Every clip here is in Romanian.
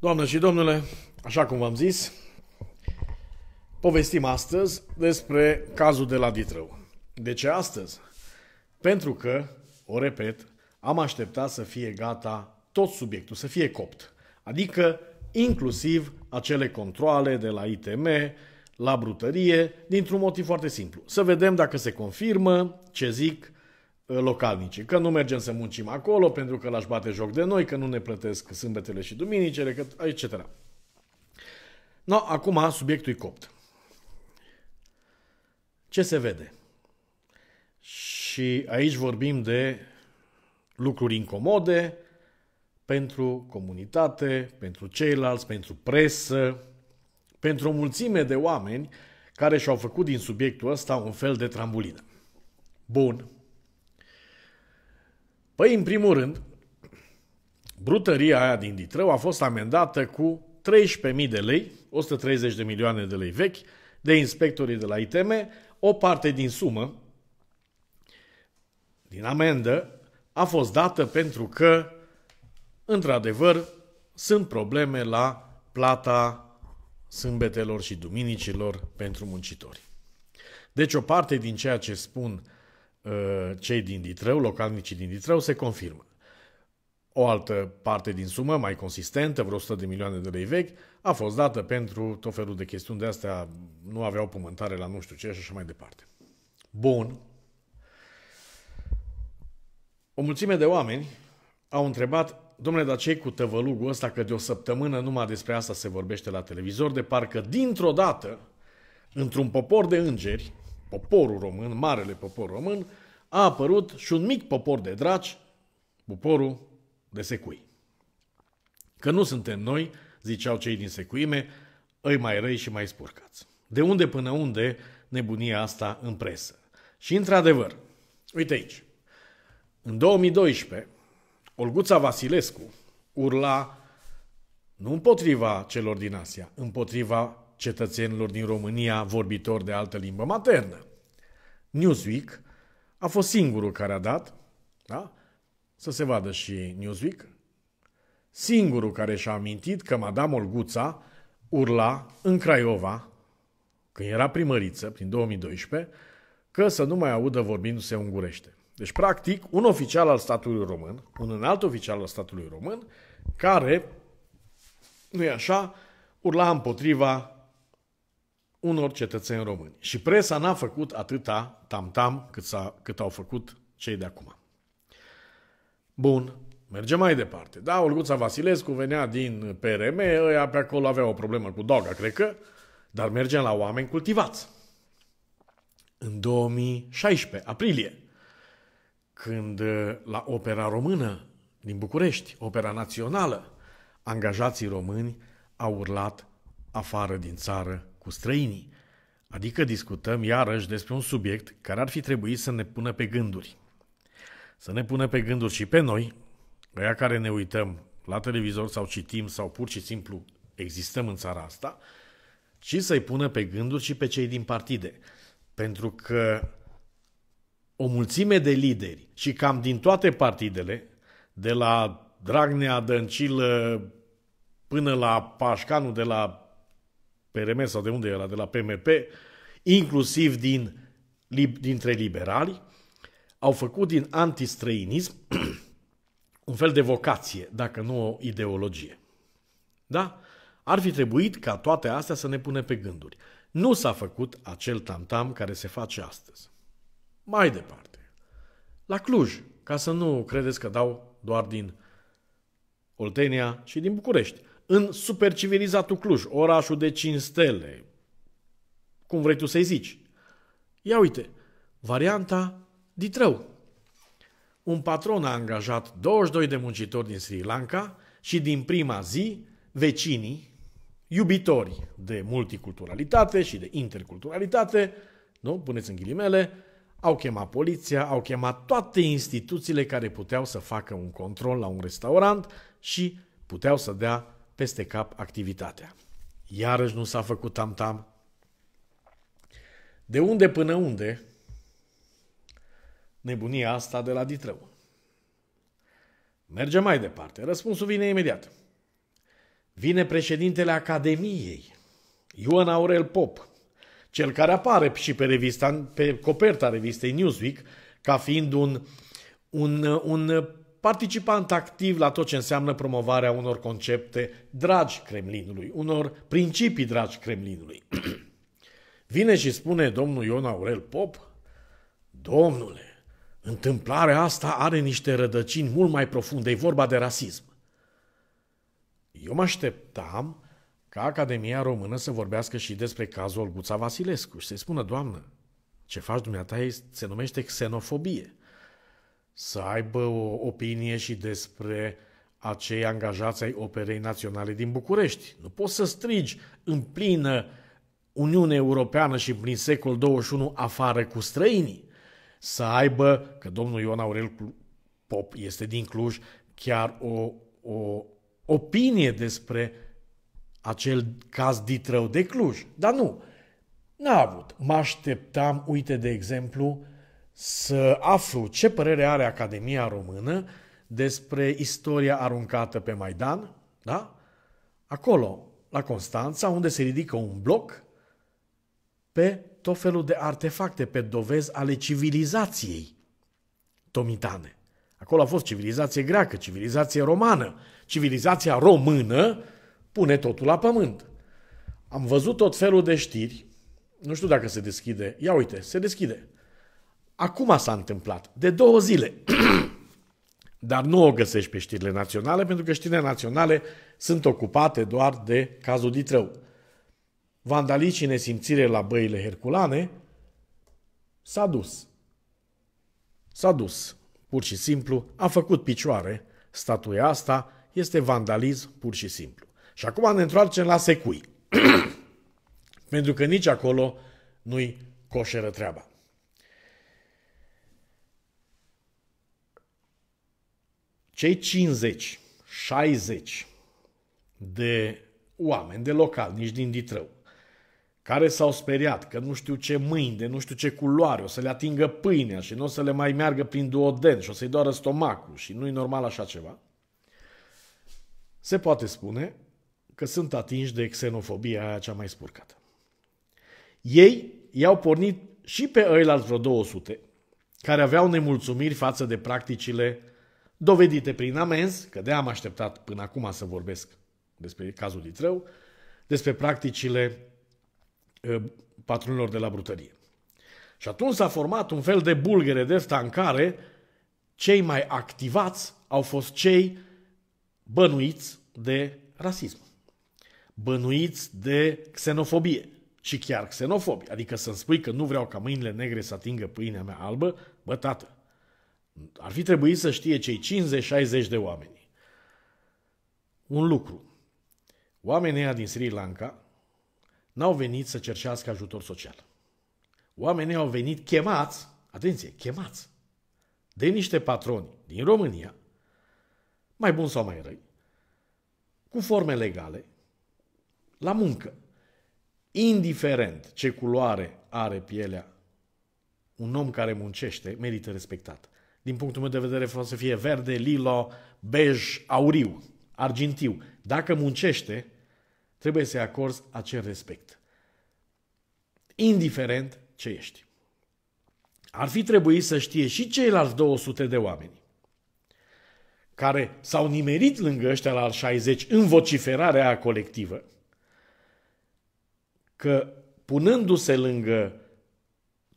Doamne și domnule, așa cum v-am zis, povestim astăzi despre cazul de la Ditrău. De ce astăzi? Pentru că, o repet, am așteptat să fie gata tot subiectul, să fie copt. Adică inclusiv acele controle de la ITM, la brutărie, dintr-un motiv foarte simplu. Să vedem dacă se confirmă ce zic Eh, localnice, că nu mergem să muncim acolo pentru că l-aș bate joc de noi, că nu ne plătesc sâmbetele și duminicele, că, etc. No, acum subiectul e copt. Ce se vede? Și aici vorbim de lucruri incomode pentru comunitate, pentru ceilalți, pentru presă, pentru o mulțime de oameni care și-au făcut din subiectul ăsta un fel de trambulină. Bun, Păi, în primul rând, brutăria aia din Ditrău a fost amendată cu 13.000 de lei, 130 de milioane de lei vechi, de inspectorii de la ITM, o parte din sumă, din amendă, a fost dată pentru că, într-adevăr, sunt probleme la plata sâmbetelor și duminicilor pentru muncitori. Deci o parte din ceea ce spun Uh, cei din Ditreu, localnicii din Ditreu, se confirmă. O altă parte din sumă, mai consistentă, vreo 100 de milioane de lei vechi, a fost dată pentru tot felul de chestiuni de astea, nu aveau pământare la nu știu ce și așa mai departe. Bun. O mulțime de oameni au întrebat, domnule, dar ce cu tăvălugul ăsta că de o săptămână numai despre asta se vorbește la televizor, de parcă dintr-o dată, într-un popor de îngeri, poporul român, marele popor român, a apărut și un mic popor de draci, poporul de secui. Că nu suntem noi, ziceau cei din secuime, îi mai răi și mai spurcați. De unde până unde nebunia asta în presă. Și într-adevăr, uite aici, în 2012, Olguța Vasilescu urla nu împotriva celor din Asia, împotriva cetățenilor din România vorbitori de altă limbă maternă. Newsweek a fost singurul care a dat, da? să se vadă și Newsweek, singurul care și-a amintit că Madame Olguța urla în Craiova, când era primăriță, prin 2012, că să nu mai audă vorbindu-se ungurește. Deci, practic, un oficial al statului român, un înalt oficial al statului român, care, nu e așa, urla împotriva unor cetățeni români. Și presa n-a făcut atâta tam-tam cât, a cât au făcut cei de acum. Bun, mergem mai departe. Da, Olguța Vasilescu venea din PRM, ăia pe acolo avea o problemă cu doga, cred că, dar mergem la oameni cultivați. În 2016, aprilie, când uh, la Opera Română din București, Opera Națională, angajații români au urlat afară din țară cu străinii. Adică discutăm iarăși despre un subiect care ar fi trebuit să ne pună pe gânduri. Să ne pună pe gânduri și pe noi, aia care ne uităm la televizor sau citim sau pur și simplu existăm în țara asta, ci să-i pună pe gânduri și pe cei din partide. Pentru că o mulțime de lideri și cam din toate partidele, de la Dragnea, Dăncilă, până la Pașcanu de la PRM sau de unde era, de la PMP, inclusiv din, dintre liberali, au făcut din antistrăinism un fel de vocație, dacă nu o ideologie. Da? Ar fi trebuit ca toate astea să ne pune pe gânduri. Nu s-a făcut acel tamtam care se face astăzi. Mai departe, la Cluj, ca să nu credeți că dau doar din Oltenia și din București în supercivilizatul Cluj, orașul de 5 stele, cum vrei tu să-i zici. Ia uite, varianta Ditrău. Un patron a angajat 22 de muncitori din Sri Lanka și din prima zi, vecinii, iubitori de multiculturalitate și de interculturalitate, nu? Puneți în ghilimele, au chemat poliția, au chemat toate instituțiile care puteau să facă un control la un restaurant și puteau să dea peste cap activitatea. Iarăși nu s-a făcut tam-tam. De unde până unde nebunia asta de la Ditrău? Mergem mai departe. Răspunsul vine imediat. Vine președintele Academiei, Ioan Aurel Pop, cel care apare și pe, revista, pe coperta revistei Newsweek ca fiind un, un, un participant activ la tot ce înseamnă promovarea unor concepte dragi Kremlinului, unor principii dragi Kremlinului. Vine și spune domnul Ion Aurel Pop, Domnule, întâmplarea asta are niște rădăcini mult mai profunde, e vorba de rasism. Eu mă așteptam ca Academia Română să vorbească și despre cazul Guța Vasilescu și să-i spună, doamnă, ce faci dumneata se numește xenofobie să aibă o opinie și despre acei angajați ai Operei Naționale din București. Nu poți să strigi în plină Uniune Europeană și prin secol 21 afară cu străinii. Să aibă, că domnul Ion Aurel Pop este din Cluj, chiar o, o opinie despre acel caz ditrău de Cluj. Dar nu, n-a avut. Mă așteptam, uite de exemplu, uh, să aflu ce părere are Academia Română despre istoria aruncată pe Maidan, da? acolo, la Constanța, unde se ridică un bloc pe tot felul de artefacte, pe dovezi ale civilizației tomitane. Acolo a fost civilizație greacă, civilizație romană. Civilizația română pune totul la pământ. Am văzut tot felul de știri, nu știu dacă se deschide, ia uite, se deschide. Acum s-a întâmplat, de două zile. Dar nu o găsești pe știrile naționale, pentru că știrile naționale sunt ocupate doar de cazul Ditrău. Vandalicii nesimțire la băile Herculane s-a dus. S-a dus. Pur și simplu, a făcut picioare. Statuia asta este vandalism pur și simplu. Și acum ne întoarcem la secui. pentru că nici acolo nu-i coșeră treaba. cei 50, 60 de oameni, de local, nici din Ditrău, care s-au speriat că nu știu ce mâini, de nu știu ce culoare, o să le atingă pâinea și nu o să le mai meargă prin duoden și o să-i doară stomacul și nu-i normal așa ceva, se poate spune că sunt atinși de xenofobia aia cea mai spurcată. Ei i-au pornit și pe ăilalți vreo 200, care aveau nemulțumiri față de practicile dovedite prin amenzi, că de am așteptat până acum să vorbesc despre cazul Litreu, despre practicile ă, patronilor de la brutărie. Și atunci s-a format un fel de bulgăre de asta în care cei mai activați au fost cei bănuiți de rasism, bănuiți de xenofobie și chiar xenofobi. Adică să-mi spui că nu vreau ca mâinile negre să atingă pâinea mea albă, bătată. Ar fi trebuit să știe cei 50-60 de oameni. Un lucru. Oamenii ăia din Sri Lanka n-au venit să cerșească ajutor social. Oamenii au venit chemați, atenție, chemați, de niște patroni din România, mai bun sau mai răi, cu forme legale, la muncă. Indiferent ce culoare are pielea, un om care muncește merită respectat din punctul meu de vedere, poate să fie verde, lila, bej, auriu, argintiu. Dacă muncește, trebuie să-i acorzi acel respect. Indiferent ce ești. Ar fi trebuit să știe și ceilalți 200 de oameni care s-au nimerit lângă ăștia la 60 în vociferarea colectivă, că punându-se lângă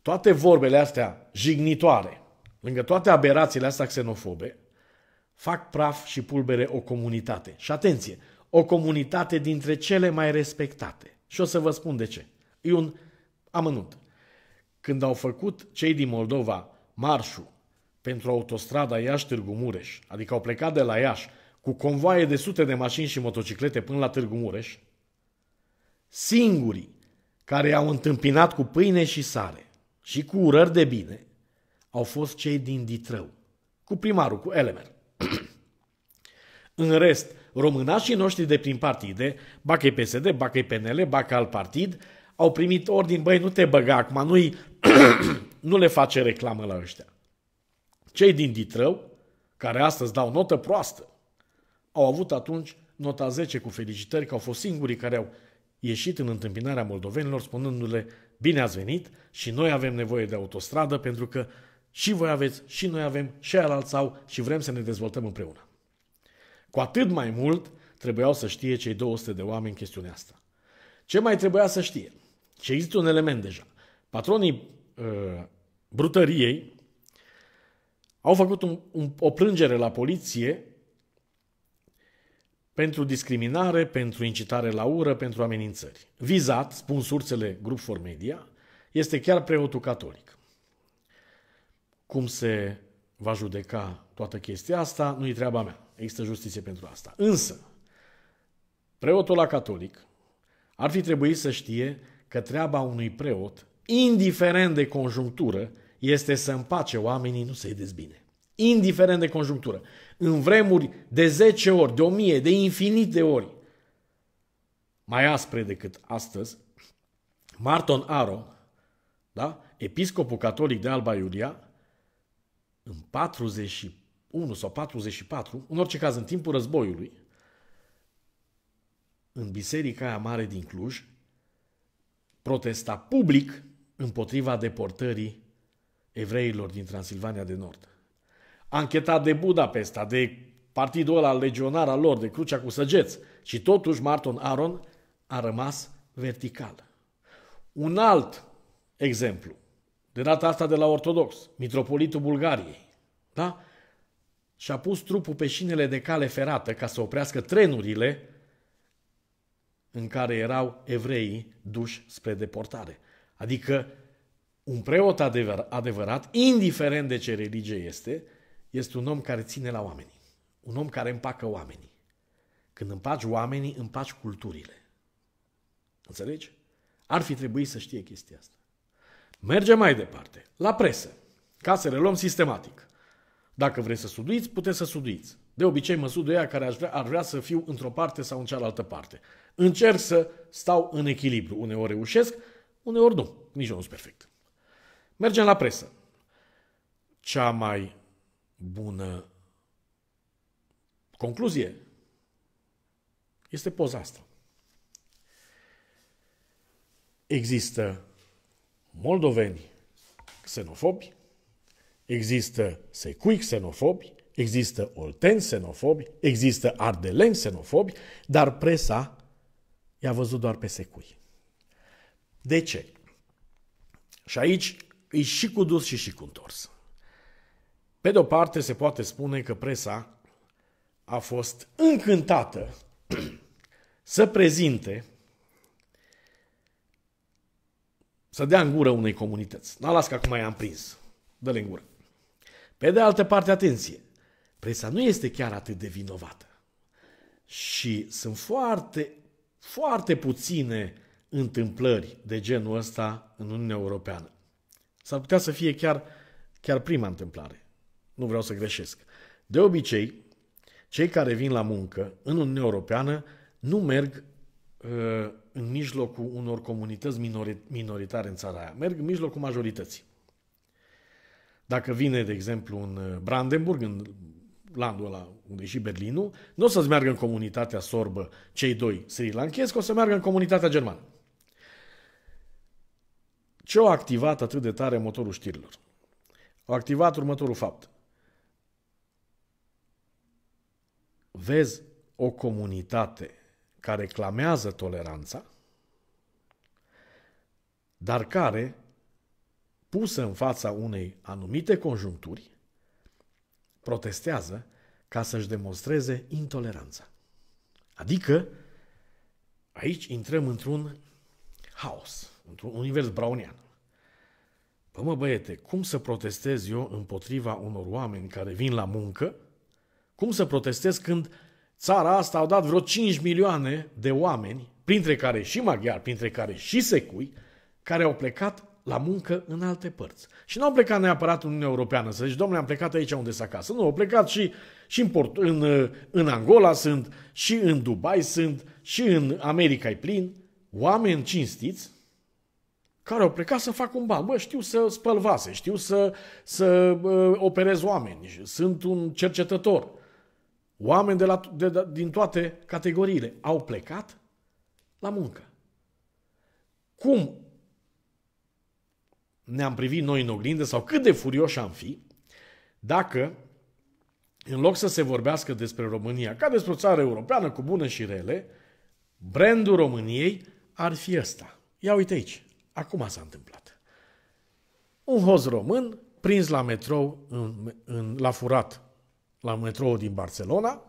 toate vorbele astea jignitoare, lângă toate aberațiile astea xenofobe, fac praf și pulbere o comunitate. Și atenție, o comunitate dintre cele mai respectate. Și o să vă spun de ce. E un amănunt. Când au făcut cei din Moldova marșul pentru autostrada Iași-Târgu Mureș, adică au plecat de la Iași cu convoaie de sute de mașini și motociclete până la Târgu Mureș, singurii care au întâmpinat cu pâine și sare și cu urări de bine au fost cei din Ditrău, cu primarul, cu Elemer. în rest, românașii noștri de prin partide, bacă PSD, bacă PNL, bacă alt partid, au primit ordin, băi, nu te băga acum, nu nu le face reclamă la ăștia. Cei din Ditrău, care astăzi dau notă proastă, au avut atunci nota 10 cu felicitări că au fost singurii care au ieșit în întâmpinarea moldovenilor spunându-le bine ați venit și noi avem nevoie de autostradă pentru că și voi aveți, și noi avem, și alții au și vrem să ne dezvoltăm împreună. Cu atât mai mult trebuiau să știe cei 200 de oameni chestiunea asta. Ce mai trebuia să știe? Și există un element deja. Patronii uh, brutăriei au făcut un, un, o plângere la poliție pentru discriminare, pentru incitare la ură, pentru amenințări. Vizat, spun sursele Grup for Media, este chiar preotul catolic cum se va judeca toată chestia asta, nu e treaba mea. Există justiție pentru asta. Însă, preotul la catolic ar fi trebuit să știe că treaba unui preot, indiferent de conjunctură, este să împace oamenii, nu să-i dezbine. Indiferent de conjunctură. În vremuri de 10 ori, de 1000, de infinite ori, mai aspre decât astăzi, Marton Aro, da? episcopul catolic de Alba Iulia, în 41 sau 44, în orice caz în timpul războiului, în biserica aia mare din Cluj, protesta public împotriva deportării evreilor din Transilvania de Nord. Anchetat de Budapesta, de partidul ăla legionar al lor, de crucea cu săgeți. Și totuși Marton Aron a rămas vertical. Un alt exemplu de data asta de la ortodox, mitropolitul Bulgariei, da? și a pus trupul pe șinele de cale ferată ca să oprească trenurile în care erau evreii duși spre deportare. Adică un preot adevărat, indiferent de ce religie este, este un om care ține la oameni. Un om care împacă oamenii. Când împaci oamenii, împaci culturile. Înțelegi? Ar fi trebuit să știe chestia asta. Mergem mai departe, la presă, ca să le luăm sistematic. Dacă vreți să suduiți, puteți să suduiți. De obicei mă sudu ea care aș vrea, ar vrea să fiu într-o parte sau în cealaltă parte. Încerc să stau în echilibru. Uneori reușesc, uneori nu. Nici eu nu sunt perfect. Mergem la presă. Cea mai bună concluzie este poza asta. Există moldoveni xenofobi, există secui xenofobi, există olteni xenofobi, există ardeleni xenofobi, dar presa i-a văzut doar pe secui. De ce? Și aici e și cu dus și și cu întors. Pe de-o parte se poate spune că presa a fost încântată să prezinte să dea în gură unei comunități. N-a las că acum i-am prins. Dă-le în gură. Pe de altă parte, atenție, presa nu este chiar atât de vinovată. Și sunt foarte, foarte puține întâmplări de genul ăsta în Uniunea Europeană. S-ar putea să fie chiar, chiar prima întâmplare. Nu vreau să greșesc. De obicei, cei care vin la muncă în Uniunea Europeană nu merg Ă, în mijlocul unor comunități minoritare în țara aia. Merg în mijlocul majorității. Dacă vine, de exemplu, în uh, Brandenburg, în landul ăla unde e și Berlinul, nu o să-ți meargă în comunitatea sorbă cei doi sri lanchezi, o să meargă în comunitatea germană. Ce au activat atât de tare motorul știrilor? Au activat următorul fapt. Vezi o comunitate care clamează toleranța, dar care, pusă în fața unei anumite conjuncturi, protestează ca să-și demonstreze intoleranța. Adică, aici intrăm într-un haos, într-un univers brownian. Păi mă băiete, cum să protestez eu împotriva unor oameni care vin la muncă? Cum să protestez când țara asta au dat vreo 5 milioane de oameni, printre care și maghiari, printre care și secui, care au plecat la muncă în alte părți. Și nu au plecat neapărat în Uniunea Europeană, să zici, domnule, am plecat aici unde s acasă. Nu, au plecat și, și în, Port, în, în Angola sunt, și în Dubai sunt, și în America e plin. Oameni cinstiți care au plecat să fac un ban. Bă, știu să spăl vase, știu să, să uh, operez oameni, sunt un cercetător. Oameni de la, de, de, din toate categoriile au plecat la muncă. Cum ne-am privit noi în oglindă sau cât de furioși am fi dacă în loc să se vorbească despre România ca despre o țară europeană cu bune și rele, brandul României ar fi ăsta. Ia uite aici, acum s-a întâmplat. Un hoz român prins la metrou, în, în, la furat la metrou din Barcelona,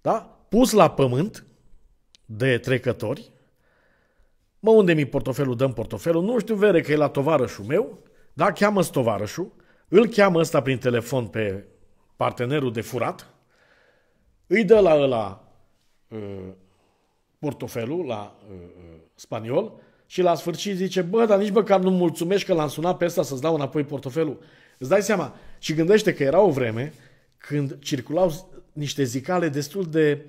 da? pus la pământ de trecători, mă, unde mi portofelul, dăm portofelul, nu știu, vere că e la tovarășul meu, da, cheamă-ți tovarășul, îl cheamă ăsta prin telefon pe partenerul de furat, îi dă la ăla uh, portofelul, la uh, uh spaniol, și la sfârșit zice, bă, dar nici măcar nu mulțumești că l-am sunat pe ăsta să-ți dau înapoi portofelul. Îți dai seama? Și gândește că era o vreme când circulau niște zicale destul de,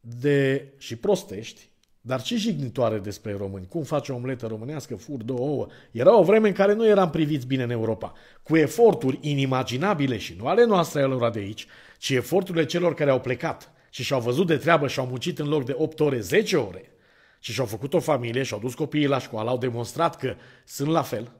de și prostești, dar ce jignitoare despre români. Cum face o omletă românească, fur două ouă. Era o vreme în care nu eram priviți bine în Europa. Cu eforturi inimaginabile și nu ale noastre alora de aici, ci eforturile celor care au plecat și și-au văzut de treabă și-au muncit în loc de 8 ore, 10 ore și și-au făcut o familie și-au dus copiii la școală, au demonstrat că sunt la fel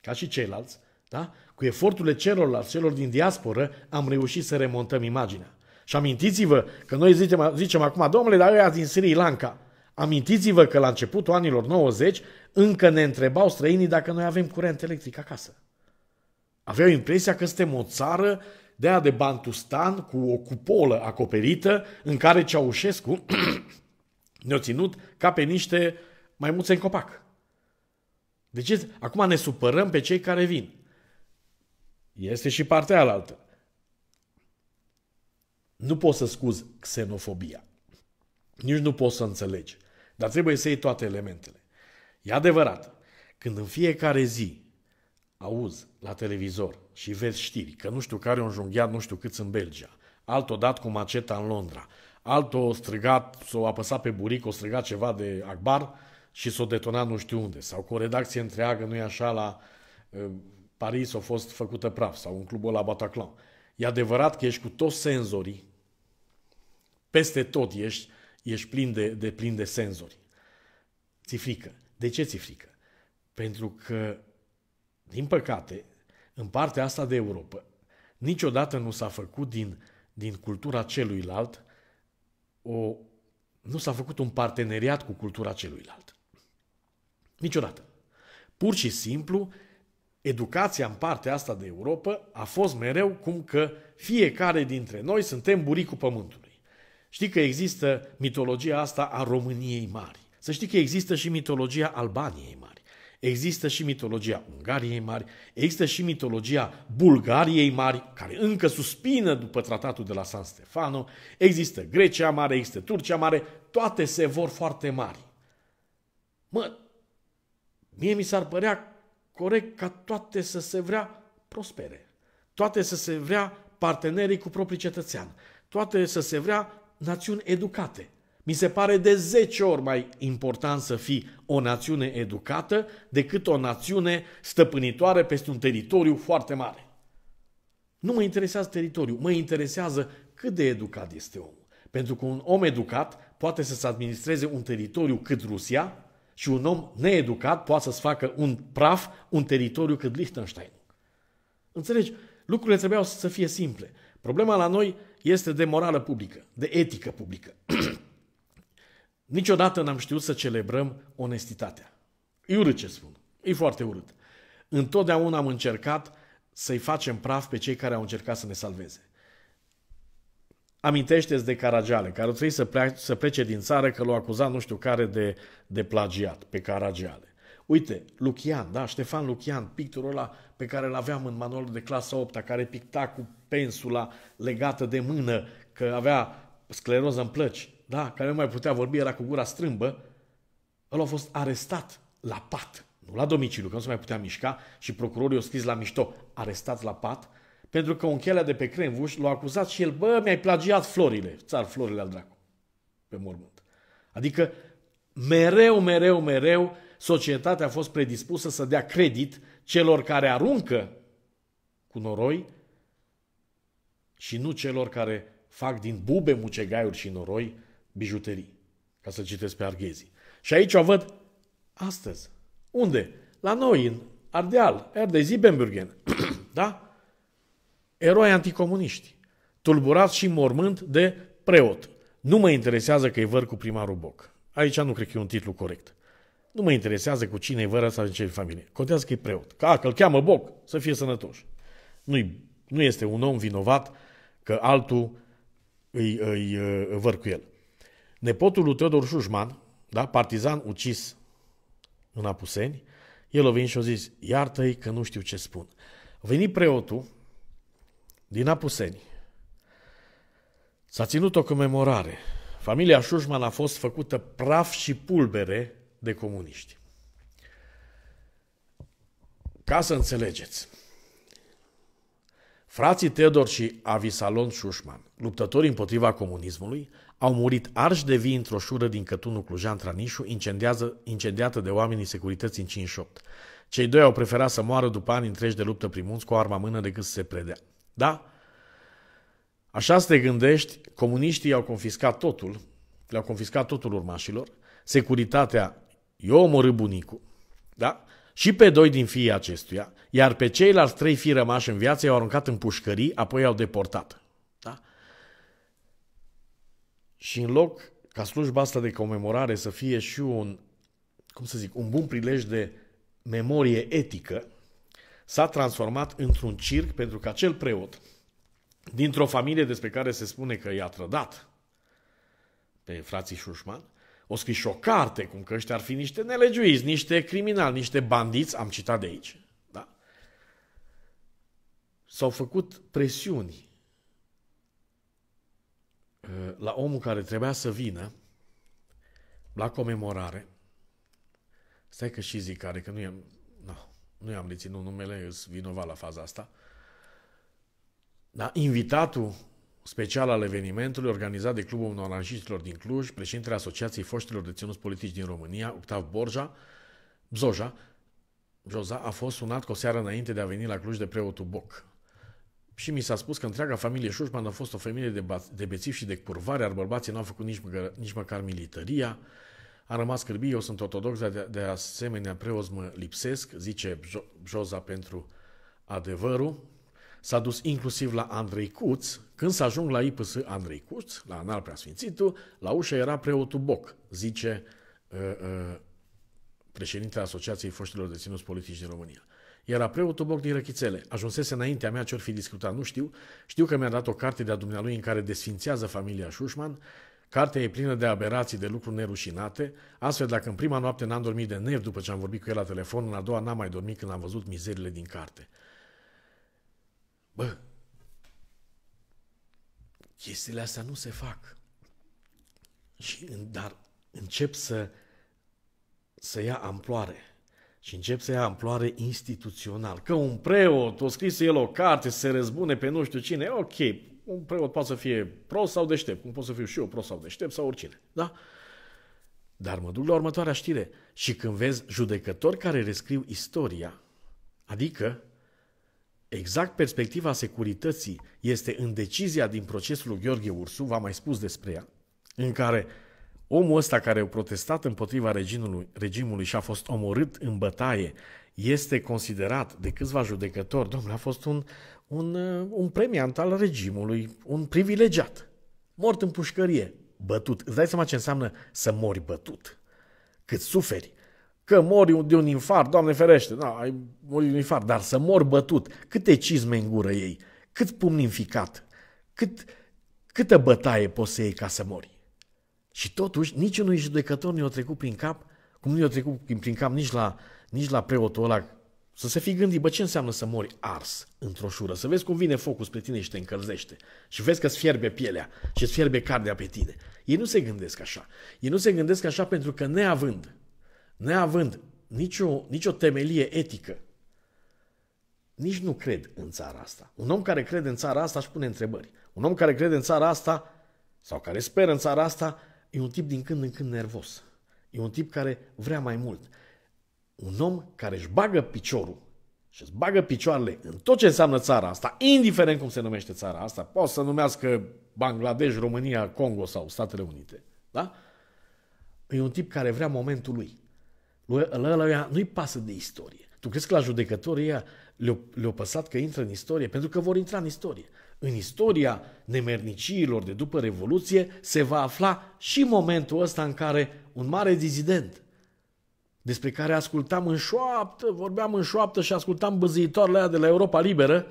ca și ceilalți, da? Cu eforturile celorlalți, celor din diasporă, am reușit să remontăm imaginea. Și amintiți-vă că noi zicem, zicem acum, domnule, dar ăia din Sri Lanka. Amintiți-vă că la începutul anilor 90 încă ne întrebau străinii dacă noi avem curent electric acasă. Aveau impresia că suntem o țară de aia de Bantustan cu o cupolă acoperită în care Ceaușescu ne-a ținut ca pe niște maimuțe în copac. Deci acum ne supărăm pe cei care vin este și partea alaltă. Nu poți să scuzi xenofobia. Nici nu poți să înțelegi. Dar trebuie să iei toate elementele. E adevărat, când în fiecare zi auzi la televizor și vezi știri că nu știu care un junghiat nu știu cât în Belgia, altul dat cu maceta în Londra, altul o strigat, s-o apăsat pe buric, o strigat ceva de Akbar și s-o detonat nu știu unde, sau cu o redacție întreagă, nu-i așa, la Paris a fost făcută praf sau un clubul la Bataclan. E adevărat că ești cu toți senzorii, peste tot ești, ești plin de, de, plin de senzori. Ți frică. De ce ți frică? Pentru că, din păcate, în partea asta de Europa, niciodată nu s-a făcut din, din cultura celuilalt o, nu s-a făcut un parteneriat cu cultura celuilalt. Niciodată. Pur și simplu, educația în partea asta de Europa a fost mereu cum că fiecare dintre noi suntem buricul pământului. Știi că există mitologia asta a României mari. Să știi că există și mitologia Albaniei mari. Există și mitologia Ungariei mari, există și mitologia Bulgariei mari, care încă suspină după tratatul de la San Stefano, există Grecia mare, există Turcia mare, toate se vor foarte mari. Mă, mie mi s-ar părea corect ca toate să se vrea prospere, toate să se vrea partenerii cu proprii cetățean, toate să se vrea națiuni educate. Mi se pare de 10 ori mai important să fii o națiune educată decât o națiune stăpânitoare peste un teritoriu foarte mare. Nu mă interesează teritoriul, mă interesează cât de educat este omul. Pentru că un om educat poate să-ți administreze un teritoriu cât Rusia, și un om needucat poate să-ți facă un praf, un teritoriu cât Liechtenstein. Înțelegi? Lucrurile trebuiau să fie simple. Problema la noi este de morală publică, de etică publică. Niciodată n-am știut să celebrăm onestitatea. E urât ce spun. E foarte urât. Întotdeauna am încercat să-i facem praf pe cei care au încercat să ne salveze. Amintește-ți de Caragiale, care o trebuie să, plece, să plece din țară că l au acuzat nu știu care de, de plagiat pe Caragiale. Uite, Lucian, da, Ștefan Lucian, pictorul ăla pe care îl aveam în manualul de clasa 8 -a, care picta cu pensula legată de mână, că avea scleroză în plăci, da, care nu mai putea vorbi, era cu gura strâmbă, ăla a fost arestat la pat, nu la domiciliu, că nu se mai putea mișca și procurorii au scris la mișto, arestat la pat, pentru că chelea de pe Crenvuș l-a acuzat și el, bă, mi-ai plagiat florile, țar florile al dracu, pe mormânt. Adică mereu, mereu, mereu societatea a fost predispusă să dea credit celor care aruncă cu noroi și nu celor care fac din bube, mucegaiuri și noroi bijuterii, ca să citesc pe arghezii. Și aici o văd astăzi. Unde? La noi, în Ardeal, Erdei Ziebenbürgen. da? eroi anticomuniști, tulburați și mormânt de preot. Nu mă interesează că e văr cu primarul Boc. Aici nu cred că e un titlu corect. Nu mă interesează cu cine e vără sau din ce familie. Contează că e preot. Ca că îl cheamă Boc, să fie sănătos. nu nu este un om vinovat că altul îi, îi, îi văr cu el. Nepotul lui Teodor Șușman, da, partizan ucis în Apuseni, el a venit și a zis, iartă-i că nu știu ce spun. A venit preotul din Apuseni. S-a ținut o comemorare. Familia Șușman a fost făcută praf și pulbere de comuniști. Ca să înțelegeți, frații Teodor și Avisalon Șușman, luptători împotriva comunismului, au murit arși de vii într-o șură din Cătunul Clujan-Tranișu, incendiată de oamenii securității în 58. Cei doi au preferat să moară după ani întregi de luptă primunți cu arma mână decât să se predea. Da? Așa să te gândești, comuniștii au confiscat totul, le-au confiscat totul urmașilor, securitatea, eu omorâ bunicul, da? și pe doi din fiii acestuia, iar pe ceilalți trei fii rămași în viață i-au aruncat în pușcării, apoi i-au deportat. Da? Și în loc ca slujba asta de comemorare să fie și un, cum să zic, un bun prilej de memorie etică, s-a transformat într-un circ pentru că acel preot, dintr-o familie despre care se spune că i-a trădat pe frații Șușman, o scris o carte, cum că ăștia ar fi niște nelegiuiți, niște criminali, niște bandiți, am citat de aici. Da? S-au făcut presiuni uh, la omul care trebuia să vină la comemorare. Stai că și zic care, că nu e nu i-am reținut numele, îs vinovat la faza asta, dar invitatul special al evenimentului organizat de Clubul Oranjiștilor din Cluj, președintele Asociației Foștilor Deținuți Politici din România, Octav Borja, Bzoja, Joza a fost sunat cu o seară înainte de a veni la Cluj de preotul Boc. Și mi s-a spus că întreaga familie Șușman a fost o familie de, ba- de bețivi și de curvare, iar bărbații n-au făcut nici, nici măcar militaria, am rămas cârbii, eu sunt ortodox, dar de, de asemenea preoți mă lipsesc, zice Joza pentru adevărul. S-a dus inclusiv la Andrei Cuț. Când s-a ajung la IPS Andrei Cuț, la Anal Preasfințitul, la ușă era preotul Boc, zice uh, uh, președintele Asociației Foștilor Deținuți Politici din România. Era preotul Boc din Răchițele. Ajunsese înaintea mea ce-or fi discutat, nu știu. Știu că mi-a dat o carte de-a dumnealui în care desfințează familia Șușman Cartea e plină de aberații, de lucruri nerușinate, astfel dacă în prima noapte n-am dormit de nervi după ce am vorbit cu el la telefon, în a doua n-am mai dormit când am văzut mizerile din carte. Bă, chestiile astea nu se fac. Și, dar încep să, să ia amploare. Și încep să ia amploare instituțional. Că un preot, o scris el o carte, se răzbune pe nu știu cine, ok, un preot poate să fie prost sau deștept, cum pot să fiu și eu prost sau deștept sau oricine. Da? Dar mă duc la următoarea știre. Și când vezi judecători care rescriu istoria, adică exact perspectiva securității este în decizia din procesul lui Gheorghe Ursu, v-am mai spus despre ea, în care omul ăsta care a protestat împotriva regimului, regimului și a fost omorât în bătaie, este considerat de câțiva judecători, domnule, a fost un un, uh, un premiant al regimului, un privilegiat, mort în pușcărie, bătut. Îți dai seama ce înseamnă să mori bătut? Cât suferi? Că mori de un infart, Doamne ferește, da, ai murit de un infart, dar să mor bătut, câte cizme în gură ei, cât pumn inficat, cât, câtă bătaie poți să iei ca să mori. Și totuși, niciunui judecător nu i-a trecut prin cap, cum nu i-a trecut prin cap nici la, nici la preotul ăla să se fi gândit, bă, ce înseamnă să mori ars într-o șură? Să vezi cum vine focul spre tine și te încălzește. Și vezi că-ți fierbe pielea și îți fierbe cardea pe tine. Ei nu se gândesc așa. Ei nu se gândesc așa pentru că neavând, neavând nicio, nicio temelie etică, nici nu cred în țara asta. Un om care crede în țara asta își pune întrebări. Un om care crede în țara asta sau care speră în țara asta e un tip din când în când nervos. E un tip care vrea mai mult un om care își bagă piciorul și îți bagă picioarele în tot ce înseamnă țara asta, indiferent cum se numește țara asta, poate să numească Bangladesh, România, Congo sau Statele Unite, da? E un tip care vrea momentul lui. La ăla nu-i pasă de istorie. Tu crezi că la judecătorii ăia le-au, le păsat că intră în istorie? Pentru că vor intra în istorie. În istoria nemerniciilor de după Revoluție se va afla și momentul ăsta în care un mare dizident – despre care ascultam în șoaptă, vorbeam în șoaptă și ascultam băzitoarele de la Europa Liberă,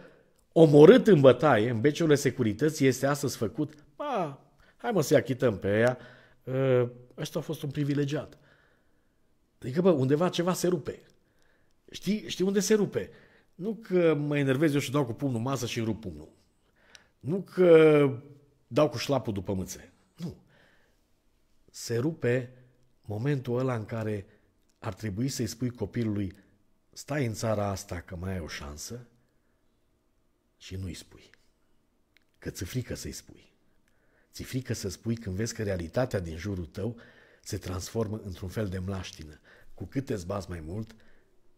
omorât în bătaie, în beciurile securității, este astăzi făcut, ba, hai mă să-i achităm pe ea, uh, ăsta a fost un privilegiat. Adică, bă, undeva ceva se rupe. Știi, știi unde se rupe? Nu că mă enervez eu și dau cu pumnul masă și rup pumnul. Nu că dau cu șlapul după mâțe. Nu. Se rupe momentul ăla în care ar trebui să-i spui copilului stai în țara asta că mai ai o șansă și nu-i spui. Că ți frică să-i spui. Ți frică să spui când vezi că realitatea din jurul tău se transformă într-un fel de mlaștină. Cu cât te zbați mai mult,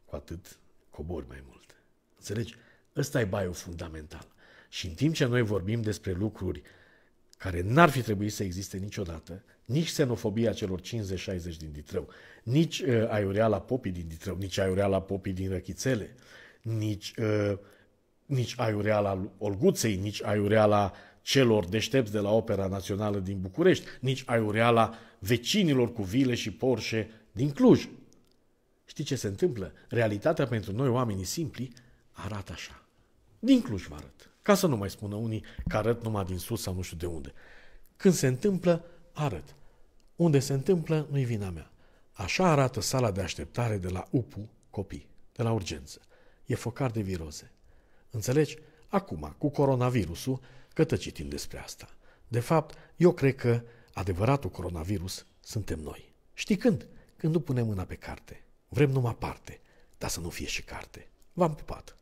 cu atât cobori mai mult. Înțelegi? Ăsta e baiul fundamental. Și în timp ce noi vorbim despre lucruri care n-ar fi trebuit să existe niciodată, nici xenofobia celor 50-60 din Ditrău, nici uh, aiureala popii din Ditrău, nici aiureala popii din Răchițele, nici, uh, nici aiureala Olguței, nici aiureala celor deștepți de la Opera Națională din București, nici aiureala vecinilor cu vile și Porsche din Cluj. Știi ce se întâmplă? Realitatea pentru noi oamenii simpli arată așa. Din Cluj vă arăt. Ca să nu mai spună unii că arăt numai din sus sau nu știu de unde. Când se întâmplă, arăt. Unde se întâmplă, nu-i vina mea. Așa arată sala de așteptare de la UPU copii, de la urgență. E focar de viroze. Înțelegi? Acum, cu coronavirusul, că tăcitim despre asta. De fapt, eu cred că adevăratul coronavirus suntem noi. Știi când? Când nu punem mâna pe carte. Vrem numai parte, dar să nu fie și carte. V-am pupat!